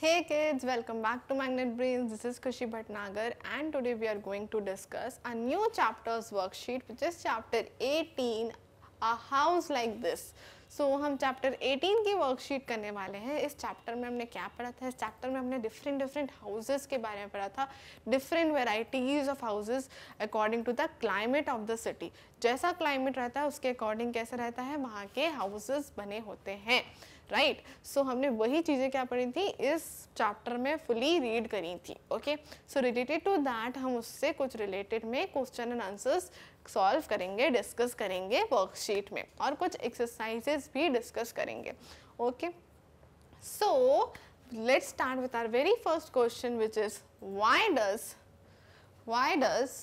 Hey kids, welcome back to Magnet Brains. This is Kushi Bhatnagar and today we are going to discuss a new chapter's worksheet which is chapter 18, A House Like This. So so, हम chapter 18 की worksheet करने वाले हैं इस chapter में हमने क्या पढ़ा था इस चैप्टर में हमने डिफरेंट डिफरेंट हाउसेस के बारे में पढ़ा था different varieties of houses according to the climate of the city जैसा क्लाइमेट रहता है उसके अकॉर्डिंग कैसे रहता है वहाँ के हाउसेस बने होते हैं राइट right? सो so, हमने वही चीज़ें क्या पढ़ी थी इस चैप्टर में फुली रीड करी थी okay so related to that हम उससे कुछ रिलेटेड में क्वेश्चन एंड आंसर्स सॉल्व करेंगे डिस्कस करेंगे वर्कशीट में और कुछ एक्सरसाइजेस भी डिस्कस करेंगे okay so let's start with our very first question which is why does why does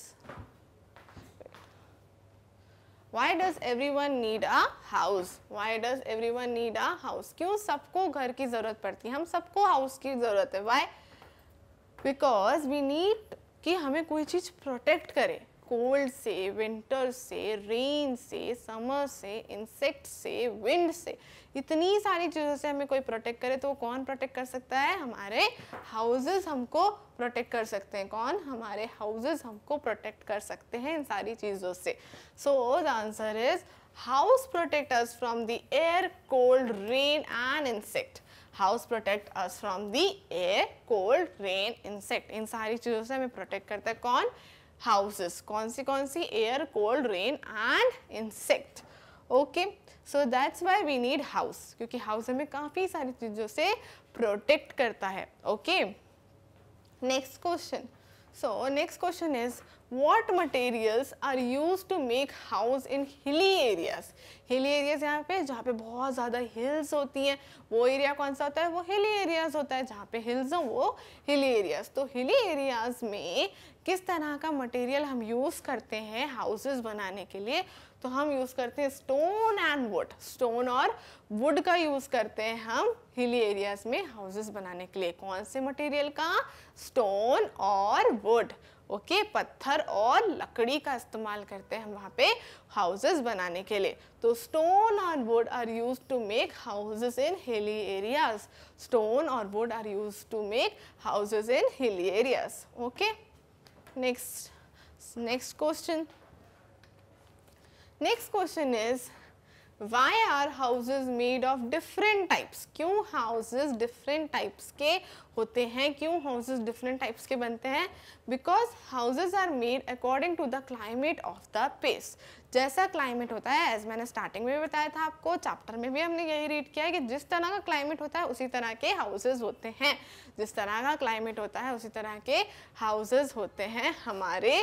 Why does everyone need a house? Why does everyone need a house? क्यों सबको घर की ज़रूरत पड़ती है हम सबको हाउस की ज़रूरत है Why? Because we need कि हमें कोई चीज़ प्रोटेक्ट करे कोल्ड से विंटर से रेन से समर से इंसेक्ट से विंड से इतनी सारी चीज़ों से हमें कोई प्रोटेक्ट करे तो वो कौन प्रोटेक्ट कर सकता है हमारे हाउसेस हमको प्रोटेक्ट कर सकते हैं कौन हमारे हाउसेस हमको प्रोटेक्ट कर सकते हैं इन सारी चीज़ों से so the answer is house protect us from the air cold rain and insect house protect us from the air cold rain insect इन सारी चीज़ों से हमें प्रोटेक्ट करता है कौन हाउसेस कौन सी कौन सी air cold rain and insect okay so that's why we need house क्योंकि हाउस हमें काफी सारी चीजों से प्रोटेक्ट करता है okay next question so next question is what materials are use to make house in hilly areas hilly areas यहाँ पे जहाँ पे बहुत ज्यादा हिल्स होती हैं वो एरिया कौन सा होता है वो हिली एरियाज होता है जहाँ पे हिल्स हो वो हिली एरियाज तो हिली एरियाज में किस तरह का मटेरियल हम यूज करते हैं हाउसेज बनाने के लिए तो हम यूज़ करते हैं स्टोन एंड वुड स्टोन और वुड का यूज़ करते हैं हम हिली एरियाज में हाउसेस बनाने के लिए कौन से मटेरियल का स्टोन और वुड ओके okay, पत्थर और लकड़ी का इस्तेमाल करते हैं हम वहाँ पे हाउसेस बनाने के लिए तो स्टोन और wood are use to make houses in hilly areas stone और wood are use to make houses in hilly areas okay next next question next question is why are houses made of different types क्यों houses different types के होते हैं क्यों houses different types के बनते हैं because houses are made according to the climate of the place जैसा climate होता है एज मैंने स्टार्टिंग में भी बताया था आपको चैप्टर में भी हमने यही रीड किया है कि जिस तरह का क्लाइमेट होता है उसी तरह के हाउसेज होते हैं जिस तरह का क्लाइमेट होता है उसी तरह के हाउसेज होते हैं हमारे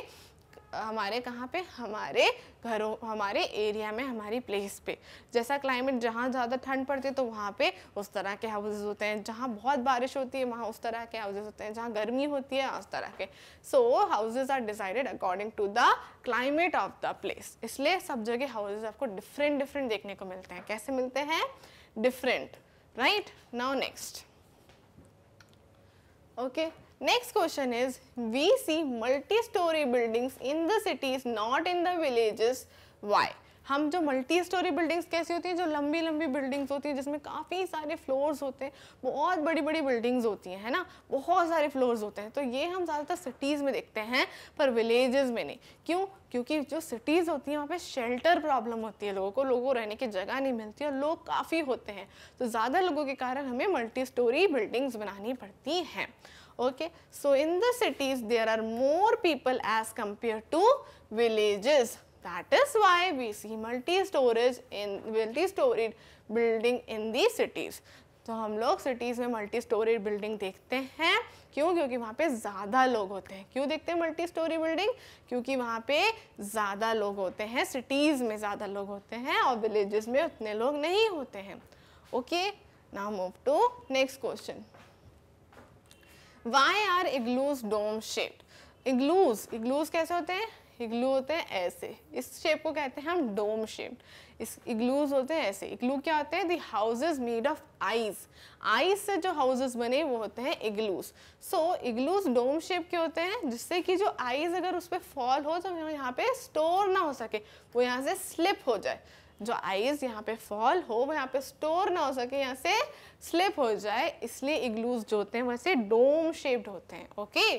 हमारे कहाँ पे हमारे घरों हमारे एरिया में हमारी प्लेस पे जैसा क्लाइमेट जहाँ ज़्यादा ठंड पड़ती है तो वहाँ पे उस तरह के हाउसेज होते हैं जहाँ बहुत बारिश होती है वहाँ उस तरह के हाउसेज होते हैं जहाँ गर्मी होती है उस तरह के so houses are decided according to the climate of the place इसलिए सब जगह हाउसेज आपको डिफरेंट डिफरेंट देखने को मिलते हैं कैसे मिलते हैं different right now next okay Next question is, we see multi-story buildings in the cities, not in the villages. Why? हम जो मल्टी स्टोरी बिल्डिंग्स कैसी होती हैं जो लंबी लंबी बिल्डिंग्स होती हैं जिसमें काफ़ी सारे फ्लोर्स होते हैं बहुत बड़ी बड़ी बिल्डिंग्स होती हैं है ना बहुत सारे फ्लोर्स होते हैं तो ये हम ज़्यादातर सिटीज़ में देखते हैं पर विलेजेस में नहीं क्यों क्योंकि जो सिटीज़ होती हैं वहाँ पे शेल्टर प्रॉब्लम होती है लोगों को लोगों को रहने की जगह नहीं मिलती और लोग काफ़ी होते हैं तो ज़्यादा लोगों के कारण हमें मल्टी स्टोरी बिल्डिंग्स बनानी पड़ती हैं okay so in the cities there are more people as compared to villages that is why we see multi storage in multi storied building in the cities तो हम लोग सिटीज़ में multi storey building देखते हैं क्यों क्योंकि वहाँ पे ज़्यादा लोग होते हैं क्यों देखते हैं मल्टी स्टोरी बिल्डिंग क्योंकि वहाँ पे ज़्यादा लोग होते हैं सिटीज़ में ज़्यादा लोग होते हैं और विलेजेस में उतने लोग नहीं होते हैं okay now move to next question why are igloos dome shape igloos igloos कैसे होते हैं इग्लू होते हैं ऐसे इस शेप को कहते हैं हम डोम शेप इस इग्लूज होते हैं ऐसे इग्लू क्या होते हैं the houses made of ice ice से जो हाउसेज बने वो होते हैं igloos so igloos dome shape के होते हैं जिससे कि जो आइस अगर उस पर फॉल हो तो यहाँ पे स्टोर ना हो सके वो यहाँ से स्लिप हो जाए जो आइस यहाँ पे फॉल हो वो यहाँ पे स्टोर ना हो सके यहाँ से स्लिप हो जाए इसलिए इग्लूज जो होते हैं वैसे डोम शेप्ड होते हैं okay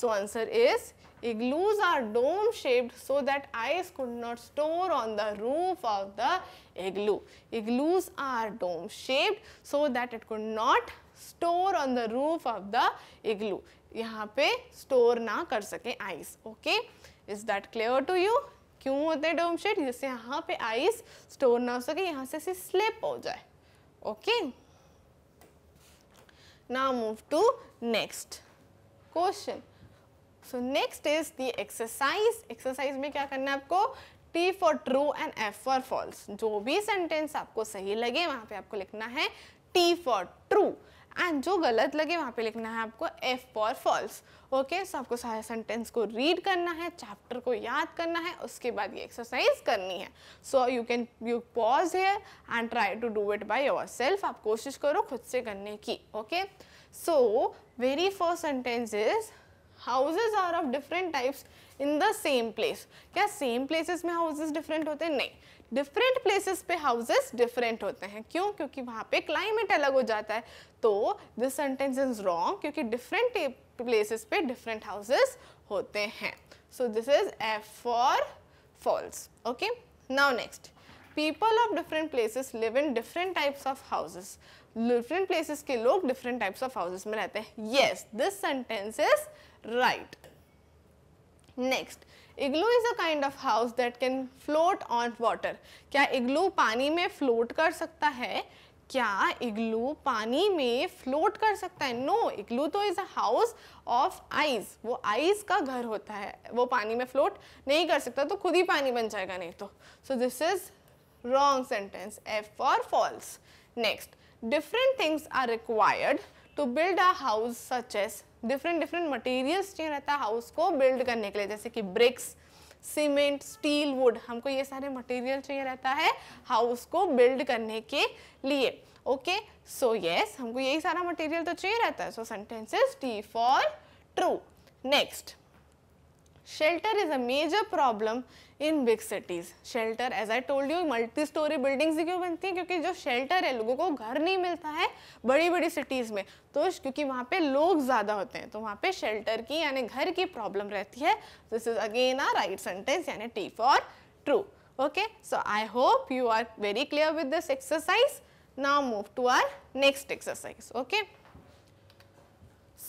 so answer is igloos are dome shaped so that ice could not store on the roof of the igloo igloos are dome shaped so that it could not store on the roof of the igloo यहाँ पे store ना कर सके ice okay is that clear to you क्यों होते हैं डोम shade जिससे यहाँ पे आइस स्टोर ना हो सके यहाँ से स्लिप हो जाए okay now move to next question so next is the exercise exercise में क्या करना है आपको T for true and F for false जो भी सेंटेंस आपको सही लगे वहां पे आपको लिखना है टी फॉर ट्रू एंड जो गलत लगे वहाँ पे लिखना है आपको F for false okay so आपको सारे सेंटेंस को रीड करना है चैप्टर को याद करना है उसके बाद ये एक्सरसाइज करनी है so you can you pause here and try to do it by yourself आप कोशिश करो खुद से करने की okay so very first sentence is houses are of different types in the same place क्या सेम प्लेसेस में houses different होते हैं नहीं डिफरेंट प्लेसेस पे हाउसेस डिफरेंट होते हैं क्यों क्योंकि वहाँ पे क्लाइमेट अलग हो जाता है तो दिस सेंटेंस इज रॉन्ग क्योंकि डिफरेंट प्लेसेस पे डिफरेंट हाउसेस होते हैं so this is F for false okay now next people of different places live in different types of houses different places के लोग डिफरेंट टाइप्स ऑफ हाउसेस में रहते हैं yes this sentence is right next igloo is a kind of house that can float on water क्या igloo पानी में float कर सकता है क्या इग्लू पानी में फ्लोट कर सकता है नो इग्लू तो is a house of ice वो आइस का घर होता है वो पानी में फ्लोट नहीं कर सकता तो खुद ही पानी बन जाएगा नहीं तो so this is wrong sentence F for false next different things are required to build a house such as different different materials चाहिए रहता है हाउस को बिल्ड करने के लिए जैसे कि ब्रिक्स सीमेंट स्टील वुड हमको ये सारे मटेरियल चाहिए रहता है हाउस को बिल्ड करने के लिए ओके सो यस हमको यही सारा मटेरियल तो चाहिए रहता है so sentences T for true next shelter is a major problem in big cities shelter as I told you multi storey buildings क्यों बनती हैं क्योंकि जो शेल्टर है लोगों को घर नहीं मिलता है बड़ी बड़ी सिटीज़ में तो क्योंकि वहाँ पे लोग ज़्यादा होते हैं तो वहाँ पे शेल्टर की यानी घर की प्रॉब्लम रहती है this is again a right sentence यानी T for true okay so I hope you are very clear with this exercise now move to our next exercise okay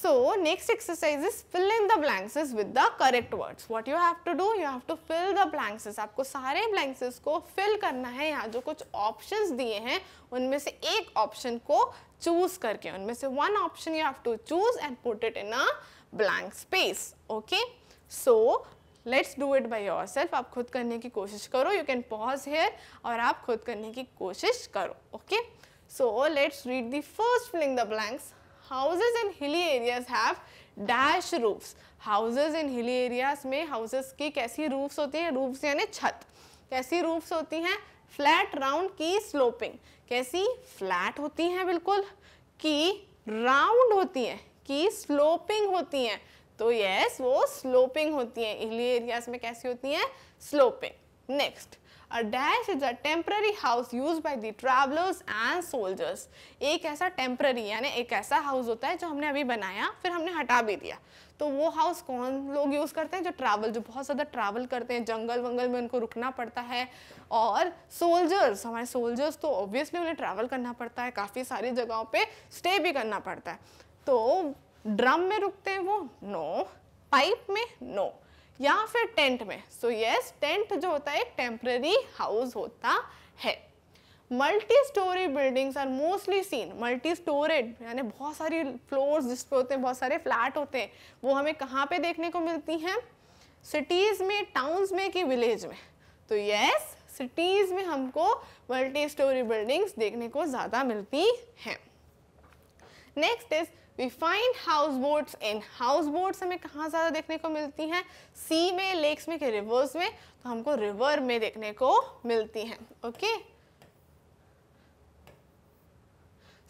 So next exercise is fill in the blanks with the correct words. What you have to do? You have to fill the blanks. aapko sare blanks ko fill karna hai यहाँ jo kuch options diye hain unme se ek option ko choose karke unme se one option you have to choose and put it in a blank space. Okay? So let's do it by yourself aap khud karne ki koshish karo you can pause here aur aap khud karne ki koshish karo okay so let's read the first filling the blanks houses in hilly areas have dash roofs houses in hilly areas में houses की कैसी roofs होती हैं roofs यानी छत कैसी roofs होती हैं फ्लैट राउंड की स्लोपिंग कैसी फ्लैट होती हैं बिल्कुल की राउंड होती हैं की स्लोपिंग होती हैं तो यस वो स्लोपिंग होती हैं हिली एरियाज में कैसी होती हैं sloping next a dash is a temporary house use by the travelers and soldiers एक ऐसा temporary यानी एक ऐसा हाउस होता है जो हमने अभी बनाया फिर हमने हटा भी दिया तो वो हाउस कौन लोग यूज़ करते हैं जो ट्रैवल जो बहुत ज़्यादा ट्रैवल करते हैं जंगल वंगल में उनको रुकना पड़ता है और सोल्जर्स हमारे सोल्जर्स तो ऑब्वियसली उन्हें ट्रैवल करना पड़ता है काफ़ी सारी जगहों पे स्टे भी करना पड़ता है तो ड्रम में रुकते हैं वो नो पाइप में नो no. या फिर टेंट में so so, yes yes, tent जो होता है एक टेम्प्रेरी हाउस होता है multi storey buildings are mostly seen multi storeyed यानी बहुत सारी फ्लोर्स जिस पे होते हैं बहुत सारे फ्लैट होते हैं वो हमें कहाँ पे देखने को मिलती हैं सिटीज़ में टाउन्स में कि विलेज में तो यस सिटीज़ में हमको मल्टी स्टोरी बिल्डिंग्स देखने को ज़्यादा मिलती हैं next is we find house boats in house boats हमें कहाँ ज़्यादा देखने को मिलती हैं सी में लेक्स में कि रिवर्स में तो हमको रिवर में देखने को मिलती हैं okay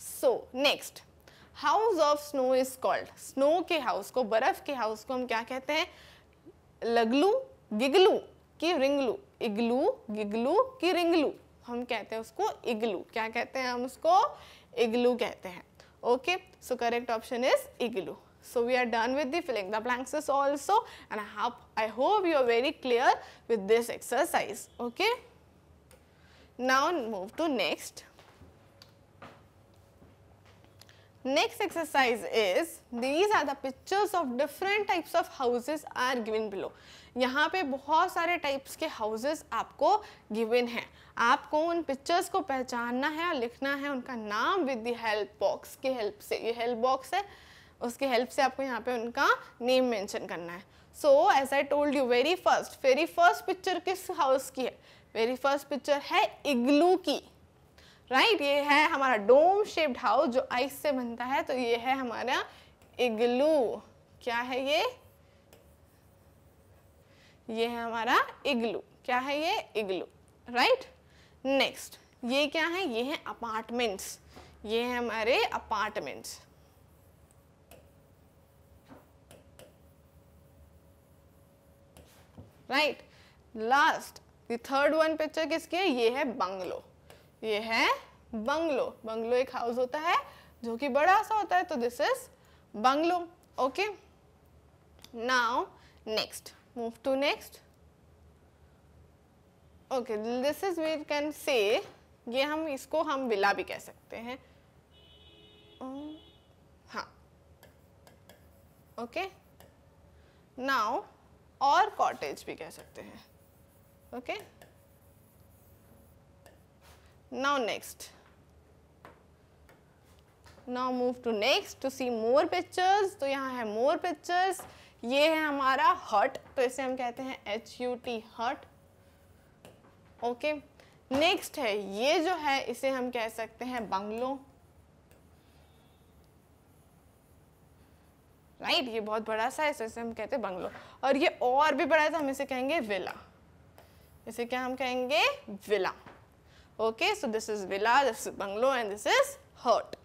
so next house of snow is called snow के हाउस को बर्फ के हाउस को हम क्या कहते हैं लगलू गिगलू की रिंगलू इगलू गिगलू की रिंगलू हम कहते हैं उसको इगलू क्या कहते हैं हम उसको इगलू कहते हैं Okay, so correct option is igloo. So we are done with the filling the blanks is also and I, hope I hope you are very clear with this exercise. Okay. Now move to next. Next exercise is these are the pictures of different types of houses are given below. यहाँ पे बहुत सारे types के houses आपको given हैं आपको उन pictures को पहचानना है और लिखना है उनका नाम with the help box के help से ये help box है उसके help से आपको यहाँ पे उनका name mention करना है So as I told you very first very first picture किस house की है very first picture है igloo की राइट right? ये है हमारा डोम शेप्ड हाउस जो आइस से बनता है तो ये है हमारा इग्लू क्या है ये ये है हमारा इग्लू क्या है ये इग्लू राइट नेक्स्ट ये क्या है ये है अपार्टमेंट्स ये है हमारे अपार्टमेंट्स राइट लास्ट ये थर्ड वन पिक्चर किसकी है ये है बंगलो ये है बंगलो बंगलो एक हाउस होता है जो कि बड़ा सा होता है तो this is bungalow okay now next move to next okay this is we can say ये हम इसको हम विला भी कह सकते हैं um, हाँ ओके नाउ और कॉटेज भी कह सकते हैं okay okay? Now next. Now move to next to see more pictures. तो यहाँ है more pictures. ये है हमारा hut. तो इसे हम कहते हैं H U T hut. okay. next है ये जो है इसे हम कह सकते हैं bungalow राइट right? ये बहुत बड़ा सा है तो इसे हम कहते हैं बंगलो और ये और भी बड़ा है तो हम इसे कहेंगे विला इसे क्या हम कहेंगे villa okay so this is villa this is bungalow and this is hut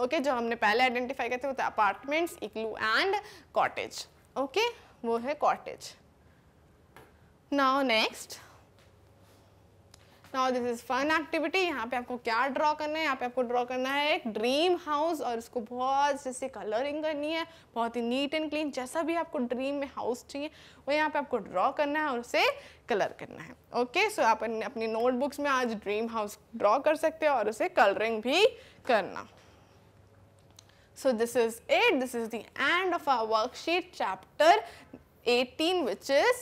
okay जो हमने पहले आइडेंटिफाई करते वो थे apartments igloo and cottage okay वो है cottage now next now this is fun activity यहाँ पे आपको क्या ड्रॉ करना है यहाँ पे आपको ड्रॉ करना है एक ड्रीम हाउस और इसको बहुत जैसे कलरिंग करनी है बहुत ही नीट एंड क्लीन जैसा भी आपको ड्रीम में हाउस चाहिए वो यहाँ पे आपको ड्रॉ करना है और उसे कलर करना है ओके okay? सो so आप अपनी नोटबुक्स में आज ड्रीम हाउस ड्रॉ कर सकते हो और उसे कलरिंग भी करना so this is at this is the end of our worksheet chapter 18 which is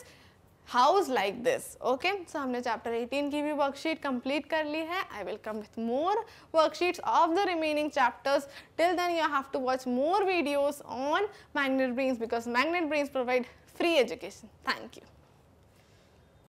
house like this okay so हमने चैप्टर 18 की भी वर्कशीट कंप्लीट कर ली है I will come with more worksheets of the remaining chapters till then you have to watch more videos on Magnet Brains because Magnet Brains provide free education thank you